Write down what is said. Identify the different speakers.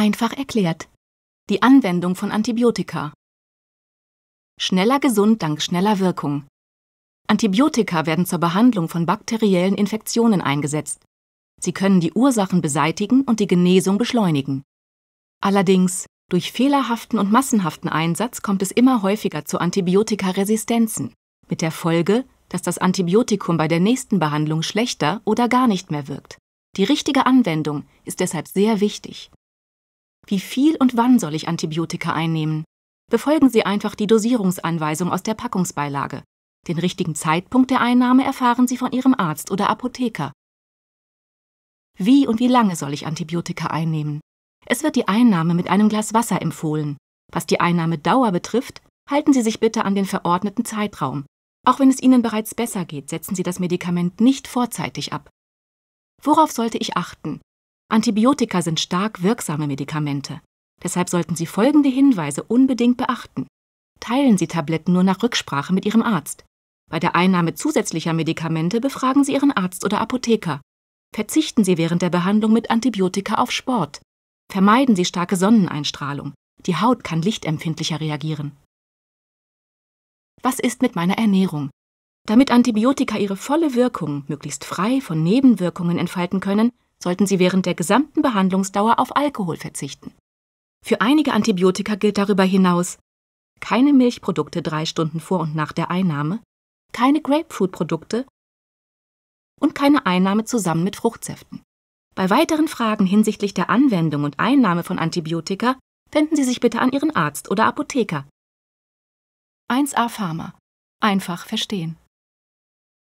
Speaker 1: Einfach erklärt. Die Anwendung von Antibiotika. Schneller gesund dank schneller Wirkung. Antibiotika werden zur Behandlung von bakteriellen Infektionen eingesetzt. Sie können die Ursachen beseitigen und die Genesung beschleunigen. Allerdings, durch fehlerhaften und massenhaften Einsatz kommt es immer häufiger zu Antibiotikaresistenzen, mit der Folge, dass das Antibiotikum bei der nächsten Behandlung schlechter oder gar nicht mehr wirkt. Die richtige Anwendung ist deshalb sehr wichtig. Wie viel und wann soll ich Antibiotika einnehmen? Befolgen Sie einfach die Dosierungsanweisung aus der Packungsbeilage. Den richtigen Zeitpunkt der Einnahme erfahren Sie von Ihrem Arzt oder Apotheker. Wie und wie lange soll ich Antibiotika einnehmen? Es wird die Einnahme mit einem Glas Wasser empfohlen. Was die Einnahmedauer betrifft, halten Sie sich bitte an den verordneten Zeitraum. Auch wenn es Ihnen bereits besser geht, setzen Sie das Medikament nicht vorzeitig ab. Worauf sollte ich achten? Antibiotika sind stark wirksame Medikamente. Deshalb sollten Sie folgende Hinweise unbedingt beachten. Teilen Sie Tabletten nur nach Rücksprache mit Ihrem Arzt. Bei der Einnahme zusätzlicher Medikamente befragen Sie Ihren Arzt oder Apotheker. Verzichten Sie während der Behandlung mit Antibiotika auf Sport. Vermeiden Sie starke Sonneneinstrahlung. Die Haut kann lichtempfindlicher reagieren. Was ist mit meiner Ernährung? Damit Antibiotika ihre volle Wirkung möglichst frei von Nebenwirkungen entfalten können, sollten Sie während der gesamten Behandlungsdauer auf Alkohol verzichten. Für einige Antibiotika gilt darüber hinaus keine Milchprodukte drei Stunden vor und nach der Einnahme, keine Grapefruitprodukte und keine Einnahme zusammen mit Fruchtsäften. Bei weiteren Fragen hinsichtlich der Anwendung und Einnahme von Antibiotika wenden Sie sich bitte an Ihren Arzt oder Apotheker. 1a Pharma. Einfach verstehen.